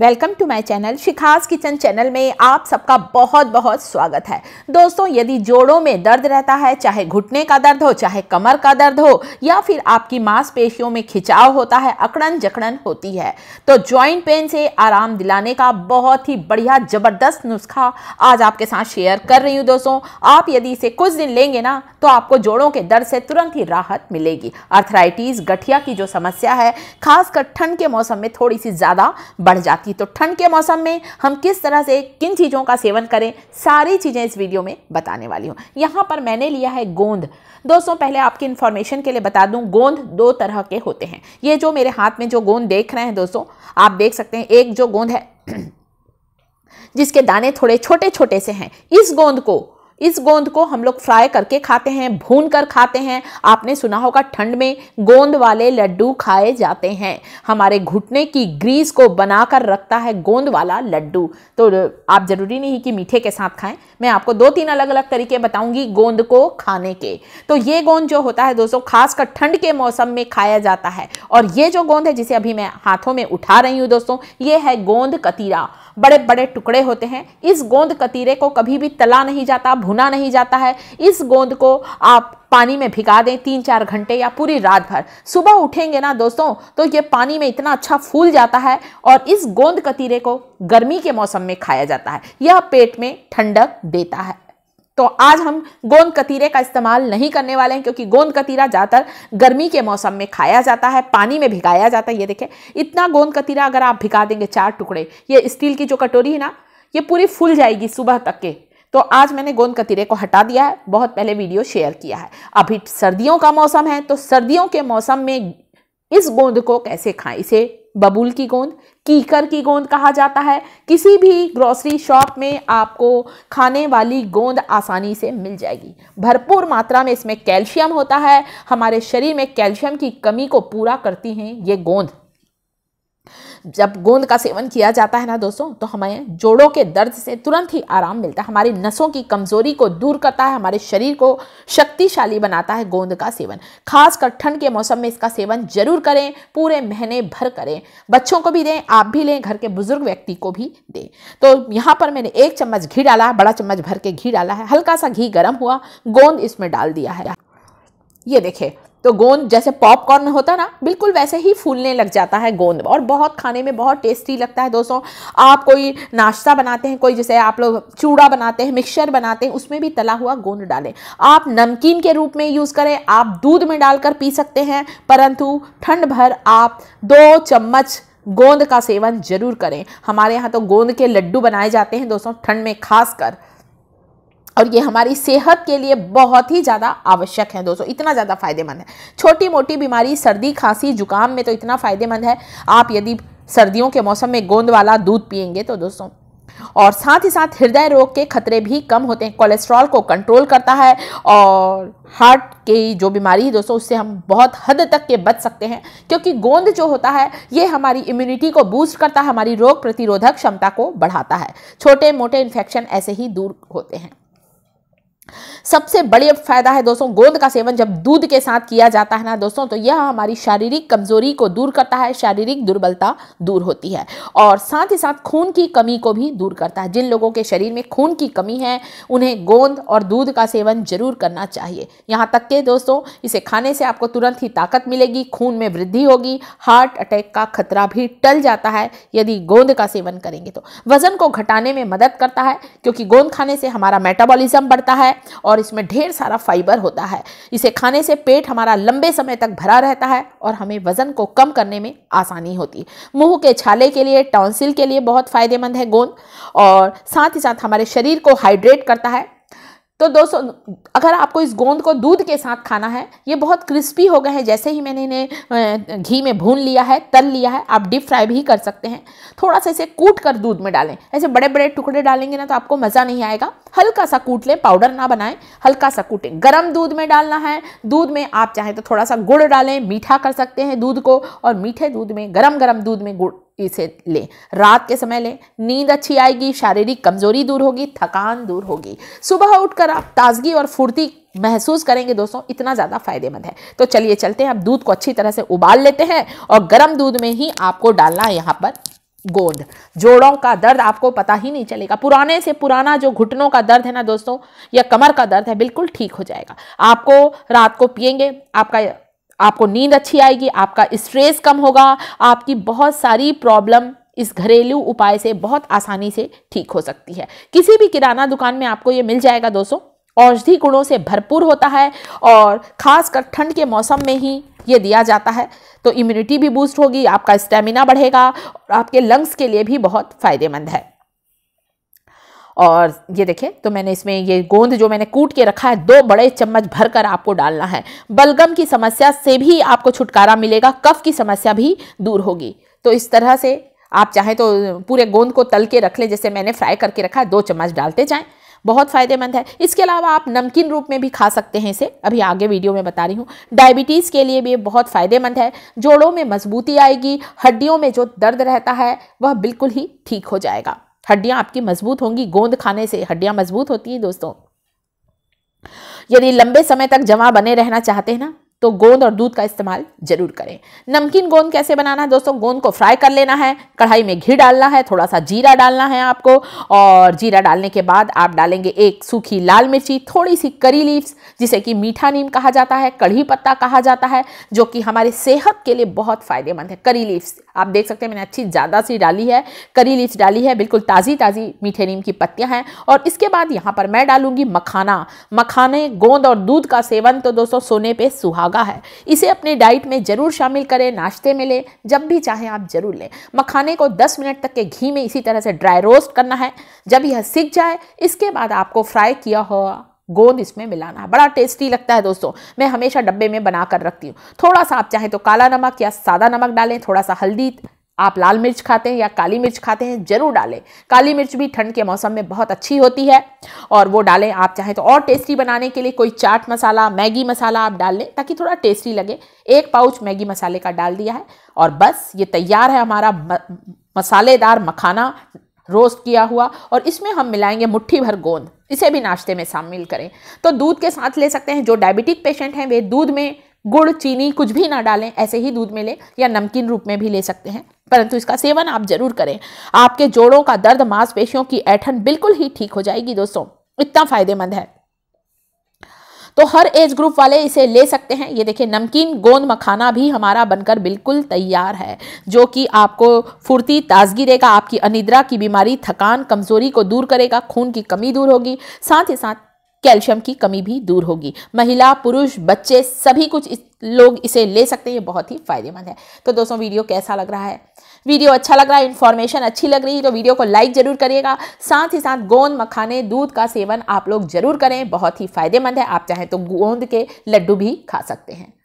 welcome to my channel Shikha's kitchen channel में आप सबका बहुत बहुत स्वागत है दोस्तों यदि जोड़ों में दर्द रहता है चाहे घुटने का दर्द हो चाहे कमर का दर्द हो या फिर आपकी मांसपेशियों में खिंचाव होता है अकड़न जकड़न होती है तो जॉइंट पेन से आराम दिलाने का बहुत ही बढ़िया ज़बरदस्त नुस्खा आज आपके साथ शेयर कर रही हूँ दोस्तों आप यदि इसे कुछ दिन लेंगे ना तो आपको जोड़ों के दर्द से तुरंत ही राहत मिलेगी अर्थराइटिस गठिया की जो समस्या है खासकर ठंड के मौसम में थोड़ी सी ज़्यादा बढ़ जाती साथ ही तो ठंड के मौसम में हम किस तरह से किन चीज़ों का सेवन करें सारी चीज़ें इस वीडियो में बताने वाली हूँ यहाँ पर मैंने लिया है गोंद दोस्तों पहले आपकी इन्फॉर्मेशन के लिए बता दूँ गोंद दो तरह के होते हैं ये जो मेरे हाथ में जो गोंद देख रहे हैं दोस्तों आप देख सकते हैं एक जो गोंद है जिसके दाने थोड़े छोटे छोटे से हैं इस गोंद को इस गोंद को हम लोग फ्राई करके खाते हैं भून कर खाते हैं आपने सुना होगा ठंड में गोंद वाले लड्डू खाए जाते हैं हमारे घुटने की ग्रीस को बनाकर रखता है गोंद वाला लड्डू तो आप ज़रूरी नहीं कि मीठे के साथ खाएं मैं आपको दो तीन अलग अलग तरीके बताऊंगी गोंद को खाने के तो ये गोंद जो होता है दोस्तों खासकर ठंड के मौसम में खाया जाता है और ये जो गोंद है जिसे अभी मैं हाथों में उठा रही हूँ दोस्तों ये है गोंद कतीरा बड़े बड़े टुकड़े होते हैं इस गोंद कतीरे को कभी भी तला नहीं जाता भुना नहीं जाता है इस गोंद को आप पानी में भिगा दें तीन चार घंटे या पूरी रात भर सुबह उठेंगे ना दोस्तों तो ये पानी में इतना अच्छा फूल जाता है और इस गोंद कतीरे को गर्मी के मौसम में खाया जाता है यह पेट में ठंडक देता है तो आज हम गोंद कतीरे का इस्तेमाल नहीं करने वाले हैं क्योंकि गोंद कतीरा ज़्यादातर गर्मी के मौसम में खाया जाता है पानी में भिगाया जाता है ये देखें इतना गोंद कतीरा अगर आप भिगा देंगे चार टुकड़े ये स्टील की जो कटोरी है ना ये पूरी फूल जाएगी सुबह तक के तो आज मैंने गोंद कतीरे को हटा दिया है बहुत पहले वीडियो शेयर किया है अभी सर्दियों का मौसम है तो सर्दियों के मौसम में इस गोंद को कैसे खाएं इसे बबूल की गोंद कीकर की गोंद कहा जाता है किसी भी ग्रॉसरी शॉप में आपको खाने वाली गोंद आसानी से मिल जाएगी भरपूर मात्रा में इसमें कैल्शियम होता है हमारे शरीर में कैल्शियम की कमी को पूरा करती हैं ये गोंद जब गोंद का सेवन किया जाता है ना दोस्तों तो हमें जोड़ों के दर्द से तुरंत ही आराम मिलता है हमारी नसों की कमज़ोरी को दूर करता है हमारे शरीर को शक्तिशाली बनाता है गोंद का सेवन खासकर ठंड के मौसम में इसका सेवन जरूर करें पूरे महीने भर करें बच्चों को भी दें आप भी लें घर के बुजुर्ग व्यक्ति को भी दें तो यहाँ पर मैंने एक चम्मच घी डाला है बड़ा चम्मच भर के घी डाला है हल्का सा घी गर्म हुआ गोंद इसमें डाल दिया है ये देखे तो गोंद जैसे पॉपकॉर्न होता ना बिल्कुल वैसे ही फूलने लग जाता है गोंद और बहुत खाने में बहुत टेस्टी लगता है दोस्तों आप कोई नाश्ता बनाते हैं कोई जैसे आप लोग चूड़ा बनाते हैं मिक्सचर बनाते हैं उसमें भी तला हुआ गोंद डालें आप नमकीन के रूप में यूज़ करें आप दूध में डालकर पी सकते हैं परंतु ठंड भर आप दो चम्मच गोंद का सेवन जरूर करें हमारे यहाँ तो गोंद के लड्डू बनाए जाते हैं दोस्तों ठंड में खास और ये हमारी सेहत के लिए बहुत ही ज़्यादा आवश्यक है दोस्तों इतना ज़्यादा फायदेमंद है छोटी मोटी बीमारी सर्दी खांसी जुकाम में तो इतना फ़ायदेमंद है आप यदि सर्दियों के मौसम में गोंद वाला दूध पियेंगे तो दोस्तों और साथ ही साथ हृदय रोग के खतरे भी कम होते हैं कोलेस्ट्रॉल को कंट्रोल करता है और हार्ट की जो बीमारी है दोस्तों उससे हम बहुत हद तक के बच सकते हैं क्योंकि गोंद जो होता है ये हमारी इम्यूनिटी को बूस्ट करता है हमारी रोग प्रतिरोधक क्षमता को बढ़ाता है छोटे मोटे इन्फेक्शन ऐसे ही दूर होते हैं सबसे बड़ी अब फायदा है दोस्तों गोंद का सेवन जब दूध के साथ किया जाता है ना दोस्तों तो यह हमारी शारीरिक कमजोरी को दूर करता है शारीरिक दुर्बलता दूर होती है और साथ ही साथ खून की कमी को भी दूर करता है जिन लोगों के शरीर में खून की कमी है उन्हें गोंद और दूध का सेवन जरूर करना चाहिए यहाँ तक के दोस्तों इसे खाने से आपको तुरंत ही ताकत मिलेगी खून में वृद्धि होगी हार्ट अटैक का खतरा भी टल जाता है यदि गोंद का सेवन करेंगे तो वजन को घटाने में मदद करता है क्योंकि गोंद खाने से हमारा मेटाबॉलिज्म बढ़ता है है और इसमें ढेर सारा फाइबर होता है इसे खाने से पेट हमारा लंबे समय तक भरा रहता है और हमें वजन को कम करने में आसानी होती है मुंह के छाले के लिए टॉन्सिल के लिए बहुत फ़ायदेमंद है गोंद और साथ ही साथ हमारे शरीर को हाइड्रेट करता है तो दोस्तों अगर आपको इस गोंद को दूध के साथ खाना है ये बहुत क्रिस्पी हो गए हैं जैसे ही मैंने इन्हें घी में भून लिया है तल लिया है आप डीप फ्राई भी कर सकते हैं थोड़ा सा इसे कूट कर दूध में डालें ऐसे बड़े बड़े टुकड़े डालेंगे ना तो आपको मज़ा नहीं आएगा हल्का सा कूट लें पाउडर ना बनाएं हल्का सा कूटें गर्म दूध में डालना है दूध में आप चाहें तो थोड़ा सा गुड़ डालें मीठा कर सकते हैं दूध को और मीठे दूध में गर्म गर्म दूध में गुड़ इसे लें रात के समय लें नींद अच्छी आएगी शारीरिक कमजोरी दूर होगी थकान दूर होगी सुबह उठकर आप ताजगी और फुर्ती महसूस करेंगे दोस्तों इतना ज़्यादा फायदेमंद है तो चलिए चलते हैं आप दूध को अच्छी तरह से उबाल लेते हैं और गर्म दूध में ही आपको डालना है यहाँ पर गोंद जोड़ों का दर्द आपको पता ही नहीं चलेगा पुराने से पुराना जो घुटनों का दर्द है ना दोस्तों या कमर का दर्द है बिल्कुल ठीक हो जाएगा आपको रात को पियेंगे आपका आपको नींद अच्छी आएगी आपका स्ट्रेस कम होगा आपकी बहुत सारी प्रॉब्लम इस घरेलू उपाय से बहुत आसानी से ठीक हो सकती है किसी भी किराना दुकान में आपको ये मिल जाएगा दोस्तों औषधि गुणों से भरपूर होता है और खासकर ठंड के मौसम में ही ये दिया जाता है तो इम्यूनिटी भी बूस्ट होगी आपका स्टेमिना बढ़ेगा और आपके लंग्स के लिए भी बहुत फ़ायदेमंद है और ये देखें तो मैंने इसमें ये गोंद जो मैंने कूट के रखा है दो बड़े चम्मच भर कर आपको डालना है बलगम की समस्या से भी आपको छुटकारा मिलेगा कफ की समस्या भी दूर होगी तो इस तरह से आप चाहें तो पूरे गोंद को तल के रख लें जैसे मैंने फ्राई करके रखा है दो चम्मच डालते जाएँ बहुत फ़ायदेमंद है इसके अलावा आप नमकीन रूप में भी खा सकते हैं इसे अभी आगे वीडियो में बता रही हूँ डायबिटीज़ के लिए भी ये बहुत फ़ायदेमंद है जोड़ों में मजबूती आएगी हड्डियों में जो दर्द रहता है वह बिल्कुल ही ठीक हो जाएगा हड्डियाँ आपकी मजबूत होंगी गोंद खाने से हड्डियाँ मजबूत होती हैं दोस्तों यदि लंबे समय तक जमा बने रहना चाहते हैं ना तो गोंद और दूध का इस्तेमाल जरूर करें नमकीन गोंद कैसे बनाना है दोस्तों गोंद को फ्राई कर लेना है कढ़ाई में घी डालना है थोड़ा सा जीरा डालना है आपको और जीरा डालने के बाद आप डालेंगे एक सूखी लाल मिर्ची थोड़ी सी करी लीव्स जिसे कि मीठा नीम कहा जाता है कढ़ी पत्ता कहा जाता है जो कि हमारे सेहत के लिए बहुत फ़ायदेमंद है करी लीव्स आप देख सकते हैं मैंने अच्छी ज़्यादा सी डाली है करी लीच डाली है बिल्कुल ताज़ी ताज़ी मीठे नीम की पत्तियां हैं और इसके बाद यहाँ पर मैं डालूंगी मखाना मखाने गोंद और दूध का सेवन तो दोस्तों सोने पे सुहागा है इसे अपने डाइट में ज़रूर शामिल करें नाश्ते में लें जब भी चाहें आप ज़रूर लें मखाने को दस मिनट तक के घी में इसी तरह से ड्राई रोस्ट करना है जब यह सीख जाए इसके बाद आपको फ्राई किया हुआ गोंद इसमें मिलाना बड़ा टेस्टी लगता है दोस्तों मैं हमेशा डब्बे में बना कर रखती हूँ थोड़ा सा आप चाहें तो काला नमक या सादा नमक डालें थोड़ा सा हल्दी आप लाल मिर्च खाते हैं या काली मिर्च खाते हैं जरूर डालें काली मिर्च भी ठंड के मौसम में बहुत अच्छी होती है और वो डालें आप चाहें तो और टेस्टी बनाने के लिए कोई चाट मसाला मैगी मसाला आप डाल लें ताकि थोड़ा टेस्टी लगे एक पाउच मैगी मसाले का डाल दिया है और बस ये तैयार है हमारा मसालेदार मखाना रोस्ट किया हुआ और इसमें हम मिलाएंगे मुट्ठी भर गोंद इसे भी नाश्ते में शामिल करें तो दूध के साथ ले सकते हैं जो डायबिटिक पेशेंट हैं वे दूध में गुड़ चीनी कुछ भी ना डालें ऐसे ही दूध में लें या नमकीन रूप में भी ले सकते हैं परंतु इसका सेवन आप जरूर करें आपके जोड़ों का दर्द मांसपेशियों की ऐठन बिल्कुल ही ठीक हो जाएगी दोस्तों इतना फायदेमंद है तो हर एज ग्रुप वाले इसे ले सकते हैं ये देखिए नमकीन गोंद मखाना भी हमारा बनकर बिल्कुल तैयार है जो कि आपको फुर्ती ताजगी देगा आपकी अनिद्रा की बीमारी थकान कमजोरी को दूर करेगा खून की कमी दूर होगी साथ ही साथ कैल्शियम की कमी भी दूर होगी महिला पुरुष बच्चे सभी कुछ इस, लोग इसे ले सकते हैं ये बहुत ही फायदेमंद है तो दोस्तों वीडियो कैसा लग रहा है वीडियो अच्छा लग रहा है इन्फॉर्मेशन अच्छी लग रही है तो वीडियो को लाइक जरूर करिएगा साथ ही साथ गोंद मखाने दूध का सेवन आप लोग जरूर करें बहुत ही फायदेमंद है आप चाहें तो गोंद के लड्डू भी खा सकते हैं